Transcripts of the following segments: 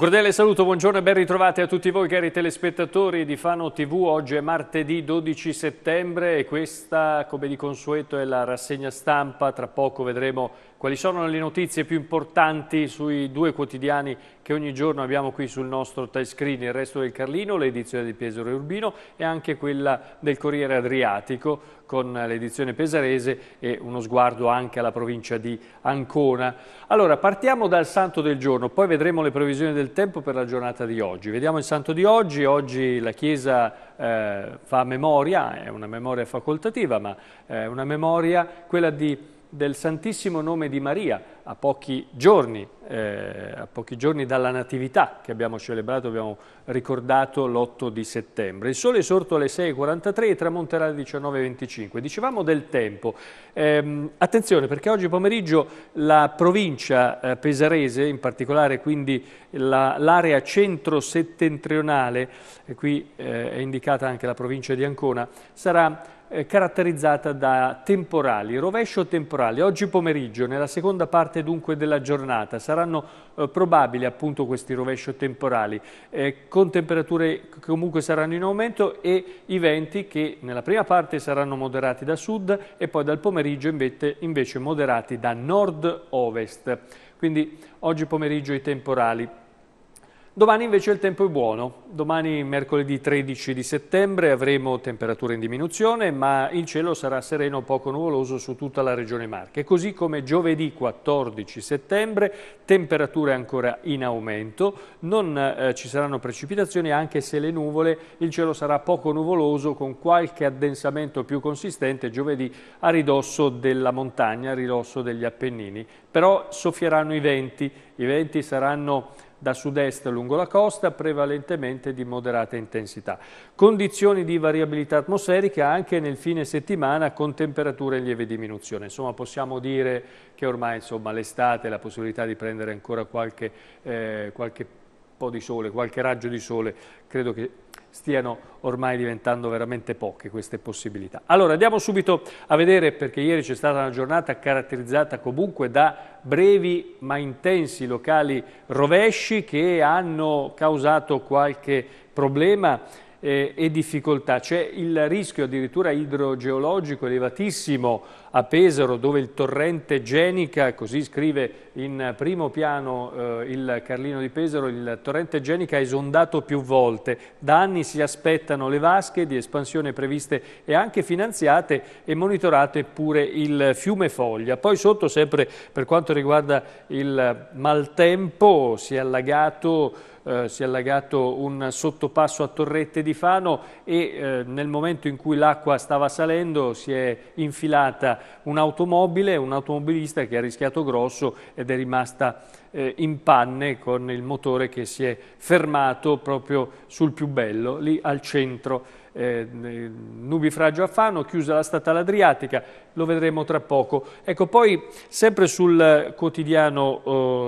cordiale saluto, buongiorno e ben ritrovati a tutti voi cari telespettatori di Fano TV. Oggi è martedì 12 settembre e questa, come di consueto, è la rassegna stampa. Tra poco vedremo quali sono le notizie più importanti sui due quotidiani che ogni giorno abbiamo qui sul nostro touchscreen? Il resto del Carlino, l'edizione di Pesaro e Urbino e anche quella del Corriere Adriatico con l'edizione pesarese e uno sguardo anche alla provincia di Ancona. Allora, partiamo dal santo del giorno, poi vedremo le previsioni del tempo per la giornata di oggi. Vediamo il santo di oggi. Oggi la Chiesa eh, fa memoria, è una memoria facoltativa, ma è eh, una memoria quella di del Santissimo Nome di Maria a pochi giorni, eh, a pochi giorni dalla Natività che abbiamo celebrato, abbiamo ricordato l'8 di settembre. Il sole è sorto alle 6.43 e tramonterà alle 19.25. Dicevamo del tempo. Eh, attenzione perché oggi pomeriggio la provincia eh, pesarese, in particolare quindi l'area centro-settentrionale, e qui eh, è indicata anche la provincia di Ancona, sarà eh, caratterizzata da temporali, rovescio temporale. Oggi pomeriggio, nella seconda parte dunque della giornata, saranno eh, probabili appunto questi rovescio temporali, eh, con temperature che comunque saranno in aumento e i venti che nella prima parte saranno moderati da sud e poi dal pomeriggio invece, invece moderati da nord-ovest. Quindi oggi pomeriggio i temporali. Domani invece il tempo è buono, domani mercoledì 13 di settembre avremo temperature in diminuzione ma il cielo sarà sereno poco nuvoloso su tutta la regione Marche, così come giovedì 14 settembre temperature ancora in aumento, non eh, ci saranno precipitazioni anche se le nuvole, il cielo sarà poco nuvoloso con qualche addensamento più consistente giovedì a ridosso della montagna, a ridosso degli Appennini, però soffieranno i venti, i venti saranno da sud-est lungo la costa, prevalentemente di moderata intensità. Condizioni di variabilità atmosferica anche nel fine settimana con temperature in lieve diminuzione. Insomma, possiamo dire che ormai l'estate, la possibilità di prendere ancora qualche, eh, qualche po' di sole, qualche raggio di sole, credo che stiano ormai diventando veramente poche queste possibilità. Allora andiamo subito a vedere perché ieri c'è stata una giornata caratterizzata comunque da brevi ma intensi locali rovesci che hanno causato qualche problema eh, e difficoltà. C'è il rischio addirittura idrogeologico elevatissimo a Pesaro dove il torrente Genica, così scrive in primo piano eh, il Carlino di Pesaro, il torrente Genica è esondato più volte. Da anni si aspettano le vasche di espansione previste e anche finanziate e monitorate pure il fiume Foglia. Poi sotto sempre per quanto riguarda il maltempo si è allagato eh, si è allagato un sottopasso a Torrette di Fano e eh, nel momento in cui l'acqua stava salendo si è infilata un'automobile, un automobilista che ha rischiato grosso ed è rimasta eh, in panne con il motore che si è fermato proprio sul più bello, lì al centro. Eh, nubifragio a Fano, chiusa la statale adriatica, lo vedremo tra poco. Ecco, poi sempre sul quotidiano,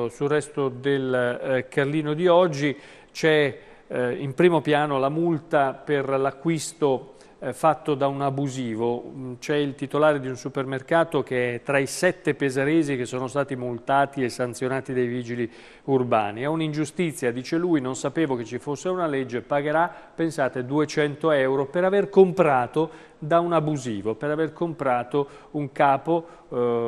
eh, sul resto del eh, Carlino di oggi, c'è eh, in primo piano la multa per l'acquisto eh, fatto da un abusivo. Mm, c'è il titolare di un supermercato che è tra i sette pesaresi che sono stati multati e sanzionati dai vigili urbani. È un'ingiustizia, dice lui, non sapevo che ci fosse una legge, pagherà, pensate, 200 euro per aver comprato da un abusivo, per aver comprato un capo eh,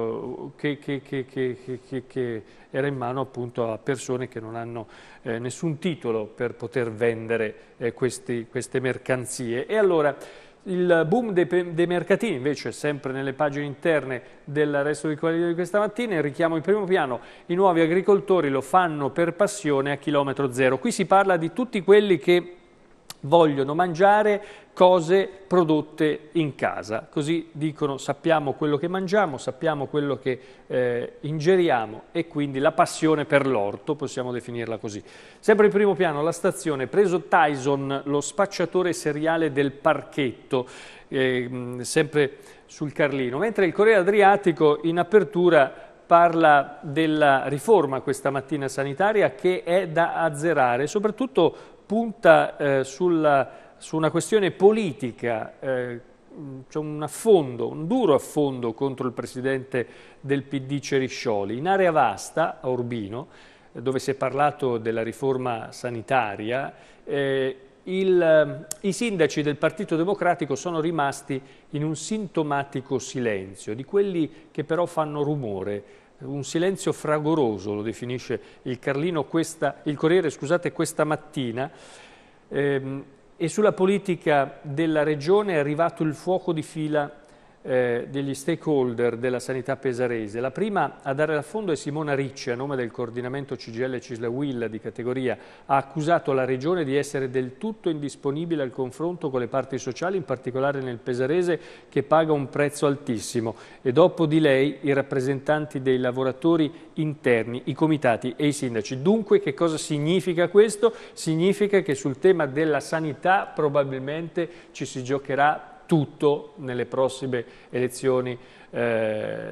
che, che, che, che, era in mano appunto a persone che non hanno eh, nessun titolo per poter vendere eh, questi, queste mercanzie. E allora il boom dei, dei, mercatini invece sempre nelle pagine interne del resto del di questa mattina, il richiamo in primo piano, i nuovi agricoltori lo fanno per passione a chilometro zero. Qui si parla di tutti quelli che vogliono mangiare cose prodotte in casa. Così dicono sappiamo quello che mangiamo, sappiamo quello che eh, ingeriamo e quindi la passione per l'orto, possiamo definirla così. Sempre in primo piano la stazione, preso Tyson, lo spacciatore seriale del parchetto, eh, sempre sul Carlino. Mentre il Corriere Adriatico in apertura parla della riforma questa mattina sanitaria che è da azzerare, soprattutto punta eh, sulla, su una questione politica, eh, c'è un affondo, un duro affondo contro il presidente del PD Ceriscioli. In area vasta, a Urbino, eh, dove si è parlato della riforma sanitaria, eh, il, eh, i sindaci del Partito Democratico sono rimasti in un sintomatico silenzio, di quelli che però fanno rumore un silenzio fragoroso, lo definisce il Carlino questa, il Corriere scusate, questa mattina, ehm, e sulla politica della regione è arrivato il fuoco di fila eh, degli stakeholder della sanità pesarese. La prima a dare l'affondo è Simona Ricci, a nome del coordinamento CGL Cisla Will di categoria. Ha accusato la Regione di essere del tutto indisponibile al confronto con le parti sociali, in particolare nel pesarese, che paga un prezzo altissimo. E dopo di lei i rappresentanti dei lavoratori interni, i comitati e i sindaci. Dunque che cosa significa questo? Significa che sul tema della sanità probabilmente ci si giocherà tutto nelle prossime elezioni, eh,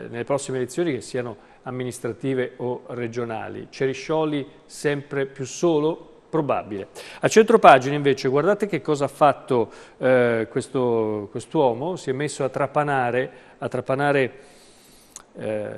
nelle prossime elezioni che siano amministrative o regionali. Ceriscioli sempre più solo? Probabile. A centro pagina invece guardate che cosa ha fatto eh, questo quest'uomo, si è messo a trapanare, a trapanare eh,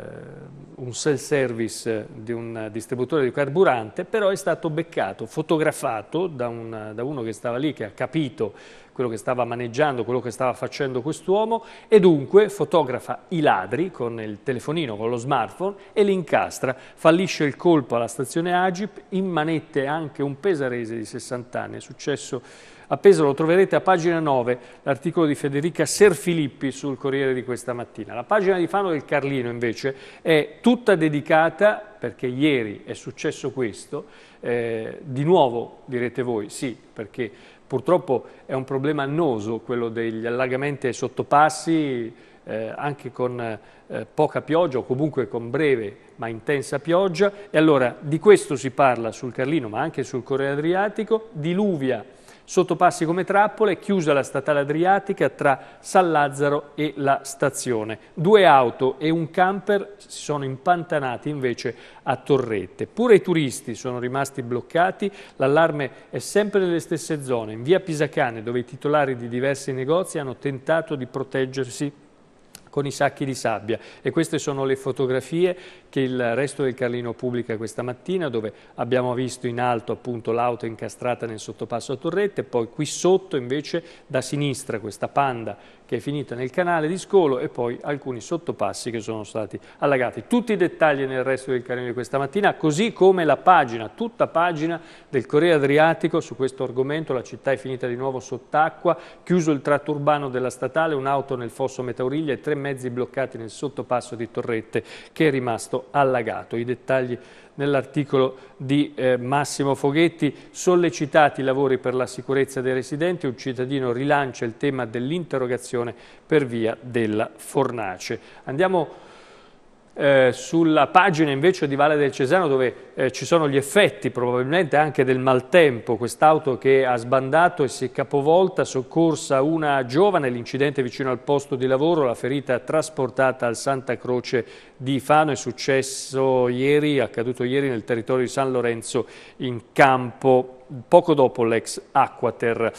un self-service di un distributore di carburante, però è stato beccato, fotografato da, un, da uno che stava lì, che ha capito quello che stava maneggiando, quello che stava facendo quest'uomo e dunque fotografa i ladri con il telefonino, con lo smartphone e li incastra. Fallisce il colpo alla stazione Agip, in manette anche un pesarese di 60 anni, è successo a Pesaro, lo troverete a pagina 9, l'articolo di Federica Serfilippi sul Corriere di questa mattina. La pagina di Fano del Carlino invece è tutta dedicata, perché ieri è successo questo, eh, di nuovo direte voi, sì, perché Purtroppo è un problema annoso quello degli allagamenti ai sottopassi, eh, anche con eh, poca pioggia o comunque con breve ma intensa pioggia. E allora di questo si parla sul Carlino ma anche sul Corriere Adriatico, diluvia sottopassi come trappole, chiusa la statale adriatica tra San Lazzaro e la stazione. Due auto e un camper si sono impantanati invece a Torrette. Pure i turisti sono rimasti bloccati, l'allarme è sempre nelle stesse zone, in via Pisacane dove i titolari di diversi negozi hanno tentato di proteggersi con i sacchi di sabbia. E queste sono le fotografie che il resto del Carlino pubblica questa mattina, dove abbiamo visto in alto appunto l'auto incastrata nel sottopasso a Torrette, poi qui sotto invece da sinistra questa panda che è finita nel canale di Scolo e poi alcuni sottopassi che sono stati allagati. Tutti i dettagli nel resto del canale di questa mattina, così come la pagina, tutta pagina del Corriere Adriatico su questo argomento, la città è finita di nuovo sott'acqua, chiuso il tratto urbano della statale, un'auto nel fosso Metauriglia e tre mezzi bloccati nel sottopasso di Torrette che è rimasto allagato. I dettagli nell'articolo di eh, Massimo Foghetti, sollecitati i lavori per la sicurezza dei residenti, un cittadino rilancia il tema dell'interrogazione circolazione per via della fornace. Andiamo eh, sulla pagina invece di Valle del Cesano dove eh, ci sono gli effetti probabilmente anche del maltempo, quest'auto che ha sbandato e si è capovolta, soccorsa una giovane, l'incidente vicino al posto di lavoro, la ferita trasportata al Santa Croce di Fano, è successo ieri, è accaduto ieri nel territorio di San Lorenzo in campo, poco dopo l'ex Aquater.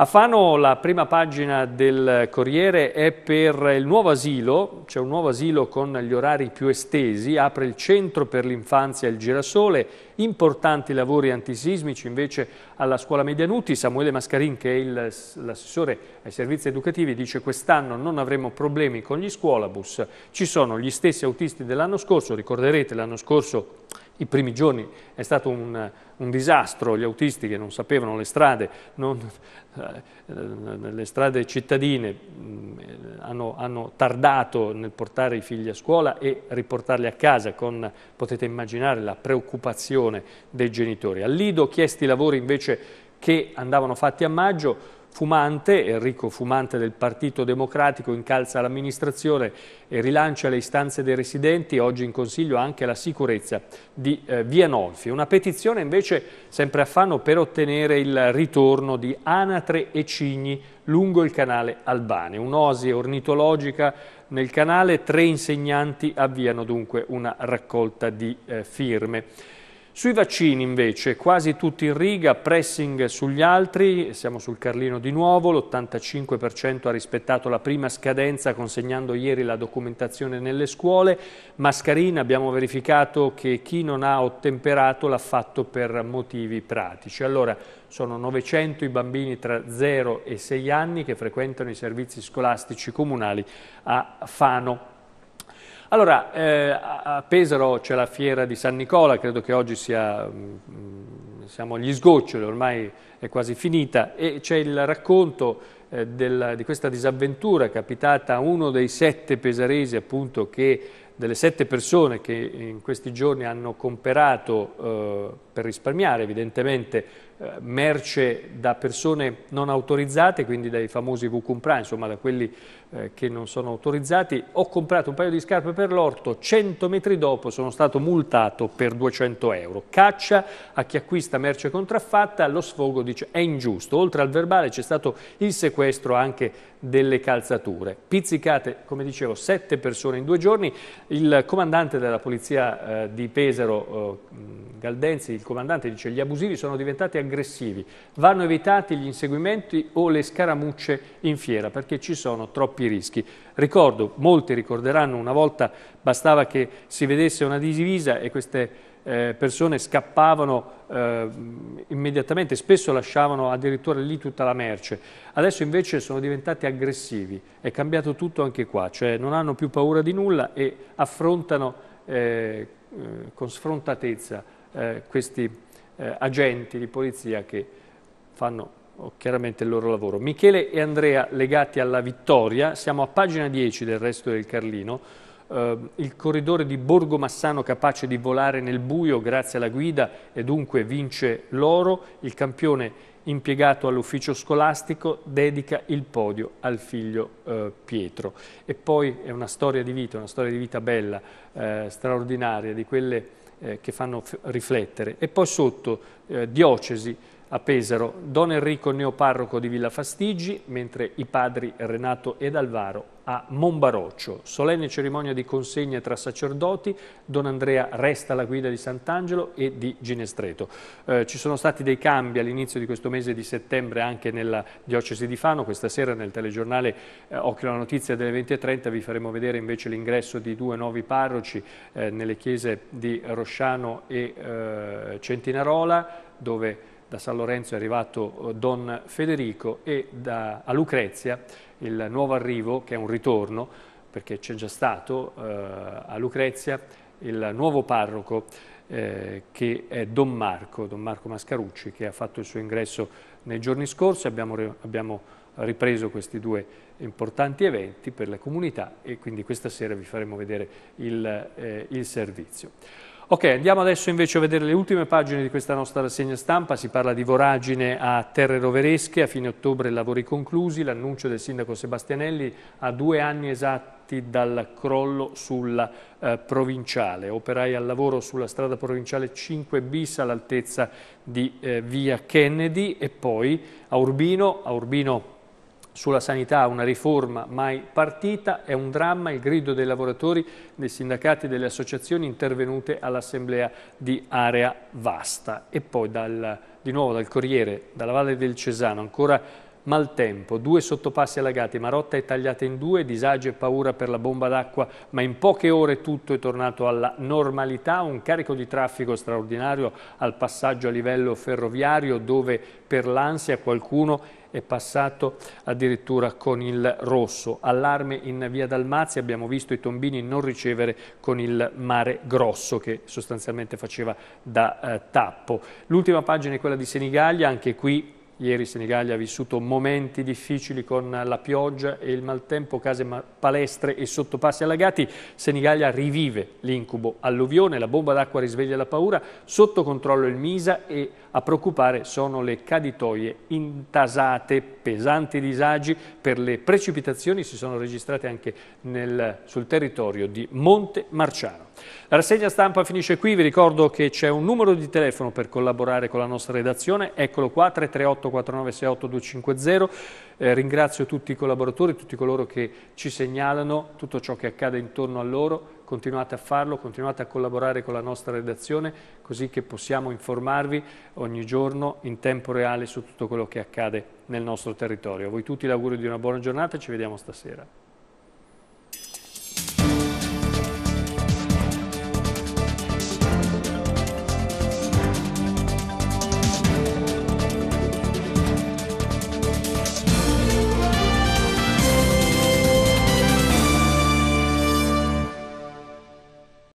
A Fano la prima pagina del Corriere è per il nuovo asilo, c'è un nuovo asilo con gli orari più estesi, apre il centro per l'infanzia e il girasole, importanti lavori antisismici invece alla scuola Medianuti. Samuele Mascarin, che è l'assessore ai servizi educativi, dice che quest'anno non avremo problemi con gli scuolabus. Ci sono gli stessi autisti dell'anno scorso, ricorderete l'anno scorso i primi giorni è stato un, un, disastro, gli autisti che non sapevano le strade, non, eh, eh le strade cittadine mh, mm, hanno, hanno, tardato nel portare i figli a scuola e riportarli a casa con, potete immaginare, la preoccupazione dei genitori. Al Lido chiesti i lavori invece che andavano fatti a maggio, Fumante, Enrico Fumante del Partito Democratico incalza l'amministrazione e rilancia le istanze dei residenti, oggi in consiglio anche la sicurezza di eh, Via Nolfi. Una petizione invece sempre a Fano per ottenere il ritorno di anatre e cigni lungo il canale Albane. Un'osi ornitologica nel canale, tre insegnanti avviano dunque una raccolta di eh, firme. Sui vaccini invece, quasi tutti in riga, pressing sugli altri, siamo sul Carlino di nuovo, l'85% ha rispettato la prima scadenza consegnando ieri la documentazione nelle scuole, mascherina abbiamo verificato che chi non ha ottemperato l'ha fatto per motivi pratici. Allora, sono 900 i bambini tra 0 e 6 anni che frequentano i servizi scolastici comunali a Fano. Allora, eh, a Pesaro c'è la fiera di San Nicola, credo che oggi sia, mh, mm, siamo agli sgoccioli, ormai è quasi finita, e c'è il racconto eh, del, di questa disavventura capitata a uno dei sette pesaresi, appunto, che, delle sette persone che in questi giorni hanno comperato, eh, per risparmiare evidentemente, eh, merce da persone non autorizzate, quindi dai famosi Vucumpra, insomma da quelli eh, che non sono autorizzati. Ho comprato un paio di scarpe per l'orto, 100 metri dopo sono stato multato per 200 euro. Caccia a chi acquista merce contraffatta, lo sfogo dice è ingiusto. Oltre al verbale c'è stato il sequestro anche delle calzature. Pizzicate, come dicevo, sette persone in due giorni. Il comandante della polizia eh, di Pesaro, eh, Galdenzi, il comandante dice gli abusivi sono diventati aggressivi, vanno evitati gli inseguimenti o le scaramucce in fiera perché ci sono troppe troppi rischi. Ricordo, molti ricorderanno, una volta bastava che si vedesse una divisa e queste eh, persone scappavano eh, immediatamente, spesso lasciavano addirittura lì tutta la merce. Adesso invece sono diventati aggressivi, è cambiato tutto anche qua, cioè non hanno più paura di nulla e affrontano eh, eh con sfrontatezza eh, questi eh, agenti di polizia che fanno chiaramente il loro lavoro. Michele e Andrea legati alla vittoria, siamo a pagina 10 del resto del Carlino, eh, il corridore di Borgo Massano capace di volare nel buio grazie alla guida e dunque vince l'oro, il campione impiegato all'ufficio scolastico dedica il podio al figlio eh, Pietro. E poi è una storia di vita, una storia di vita bella, eh, straordinaria, di quelle eh, che fanno riflettere. E poi sotto, eh, Diocesi, a Pesaro, Don Enrico neoparroco di Villa Fastigi, mentre i padri Renato ed Alvaro a Monbaroccio. Solenne cerimonia di consegna tra sacerdoti, Don Andrea resta alla guida di Sant'Angelo e di Ginestreto. Eh, ci sono stati dei cambi all'inizio di questo mese di settembre anche nella diocesi di Fano, questa sera nel telegiornale eh, Occhio alla notizia delle 20.30 vi faremo vedere invece l'ingresso di due nuovi parroci eh, nelle chiese di Rosciano e eh, Centinarola, dove da San Lorenzo è arrivato eh, Don Federico e da, a Lucrezia il nuovo arrivo, che è un ritorno, perché c'è già stato eh, a Lucrezia, il nuovo parroco eh, che è Don Marco, Don Marco Mascarucci, che ha fatto il suo ingresso nei giorni scorsi, abbiamo, abbiamo ripreso questi due importanti eventi per la comunità e quindi questa sera vi faremo vedere il, eh, il servizio. Ok, andiamo adesso invece a vedere le ultime pagine di questa nostra rassegna stampa. Si parla di voragine a terre roveresche, a fine ottobre lavori conclusi, l'annuncio del sindaco Sebastianelli a due anni esatti dal crollo sulla eh, provinciale. Operai al lavoro sulla strada provinciale 5 bis all'altezza di eh, via Kennedy e poi a Urbino, a Urbino sulla sanità una riforma mai partita, è un dramma il grido dei lavoratori, dei sindacati e delle associazioni intervenute all'assemblea di area vasta. E poi dal, di nuovo dal Corriere, dalla Valle del Cesano, ancora Maltempo, due sottopassi allagati, Marotta è tagliata in due, disagio e paura per la bomba d'acqua, ma in poche ore tutto è tornato alla normalità, un carico di traffico straordinario al passaggio a livello ferroviario dove per l'ansia qualcuno è passato addirittura con il rosso. Allarme in via Dalmazia, abbiamo visto i tombini non ricevere con il mare grosso che sostanzialmente faceva da eh, tappo. L'ultima pagina è quella di Senigallia, anche qui Ieri Senigallia ha vissuto momenti difficili con la pioggia e il maltempo, case palestre e sottopassi allagati. Senigallia rivive l'incubo alluvione, la bomba d'acqua risveglia la paura, sotto controllo il Misa e a preoccupare sono le caditoie intasate, pesanti disagi per le precipitazioni si sono registrate anche nel, sul territorio di Monte Marciano. La rassegna stampa finisce qui, vi ricordo che c'è un numero di telefono per collaborare con la nostra redazione, eccolo qua 338 3849685250. Eh, ringrazio tutti i collaboratori, tutti coloro che ci segnalano tutto ciò che accade intorno a loro. Continuate a farlo, continuate a collaborare con la nostra redazione così che possiamo informarvi ogni giorno in tempo reale su tutto quello che accade nel nostro territorio. A voi tutti l'augurio di una buona giornata e ci vediamo stasera.